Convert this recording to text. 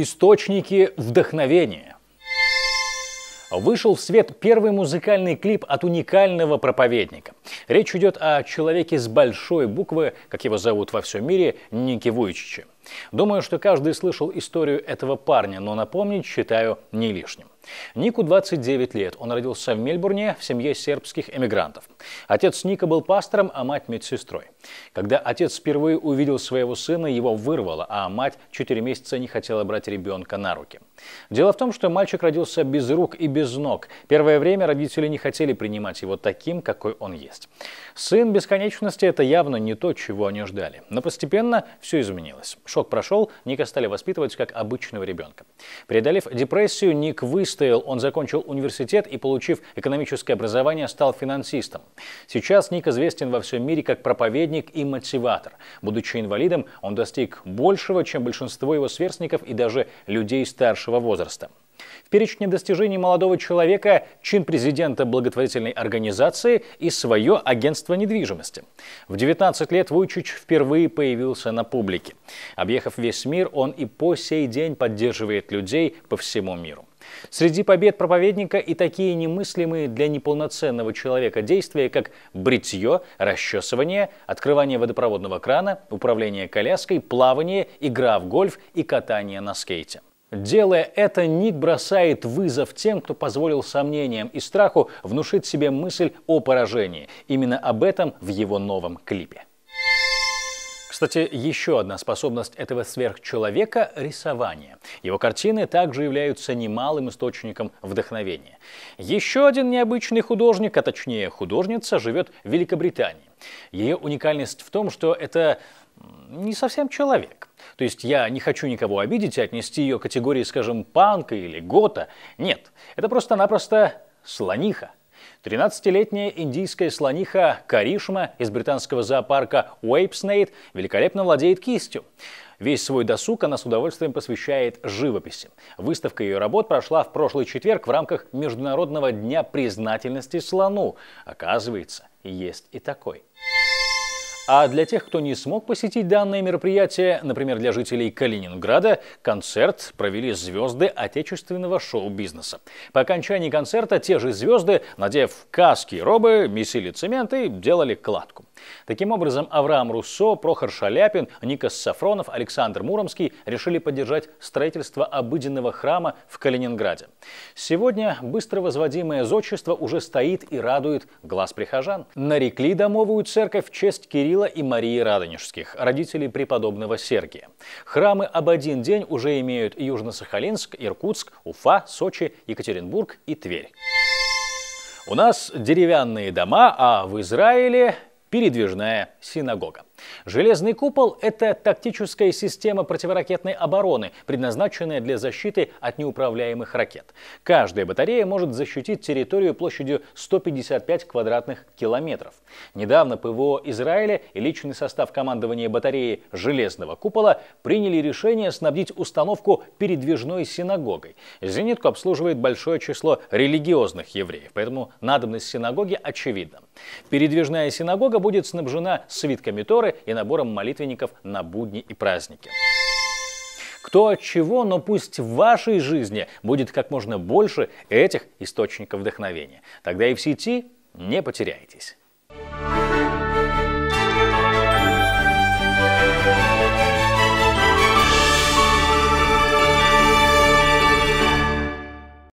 Источники вдохновения. Вышел в свет первый музыкальный клип от уникального проповедника. Речь идет о человеке с большой буквы, как его зовут во всем мире, Ники Вуйчича. Думаю, что каждый слышал историю этого парня, но напомнить считаю не лишним. Нику 29 лет. Он родился в Мельбурне в семье сербских эмигрантов. Отец Ника был пастором, а мать – медсестрой. Когда отец впервые увидел своего сына, его вырвало, а мать 4 месяца не хотела брать ребенка на руки. Дело в том, что мальчик родился без рук и без ног. Первое время родители не хотели принимать его таким, какой он есть. Сын бесконечности – это явно не то, чего они ждали. Но постепенно все изменилось. Шок прошел, Ника стали воспитывать как обычного ребенка. Преодолев депрессию, Ник выстоял. Он закончил университет и, получив экономическое образование, стал финансистом. Сейчас Ник известен во всем мире как проповедник и мотиватор. Будучи инвалидом, он достиг большего, чем большинство его сверстников и даже людей старше старшего возраста. В перечне достижений молодого человека чин президента благотворительной организации и свое агентство недвижимости. В 19 лет Вуйчич впервые появился на публике. Объехав весь мир, он и по сей день поддерживает людей по всему миру. Среди побед проповедника и такие немыслимые для неполноценного человека действия, как бритье, расчесывание, открывание водопроводного крана, управление коляской, плавание, игра в гольф и катание на скейте. Делая это, Ник бросает вызов тем, кто позволил сомнениям и страху внушить себе мысль о поражении. Именно об этом в его новом клипе. Кстати, еще одна способность этого сверхчеловека – рисование. Его картины также являются немалым источником вдохновения. Еще один необычный художник, а точнее художница, живет в Великобритании. Ее уникальность в том, что это не совсем человек. То есть я не хочу никого обидеть и отнести ее к категории, скажем, панка или гота. Нет, это просто-напросто слониха. 13-летняя индийская слониха Каришма из британского зоопарка Уэйпснейт великолепно владеет кистью. Весь свой досуг она с удовольствием посвящает живописи. Выставка ее работ прошла в прошлый четверг в рамках Международного дня признательности слону. Оказывается, есть и такой. А для тех, кто не смог посетить данное мероприятие, например, для жителей Калининграда, концерт провели звезды отечественного шоу-бизнеса. По окончании концерта те же звезды, надев каски и робы, месили цемент и делали кладку. Таким образом, Авраам Руссо, Прохор Шаляпин, Никас Сафронов, Александр Муромский решили поддержать строительство обыденного храма в Калининграде. Сегодня быстро возводимое зодчество уже стоит и радует глаз прихожан. Нарекли домовую церковь в честь Кирилла и Марии Радонежских, родителей преподобного Сергия. Храмы об один день уже имеют Южно-Сахалинск, Иркутск, Уфа, Сочи, Екатеринбург и Тверь. У нас деревянные дома, а в Израиле передвижная синагога. Железный купол – это тактическая система противоракетной обороны, предназначенная для защиты от неуправляемых ракет. Каждая батарея может защитить территорию площадью 155 квадратных километров. Недавно ПВО Израиля и личный состав командования батареи «Железного купола» приняли решение снабдить установку передвижной синагогой. «Зенитку» обслуживает большое число религиозных евреев, поэтому надобность синагоги очевидна. Передвижная синагога будет снабжена свитками Торы, соборы и набором молитвенников на будни и праздники. Кто от чего, но пусть в вашей жизни будет как можно больше этих источников вдохновения. Тогда и в сети не потеряйтесь.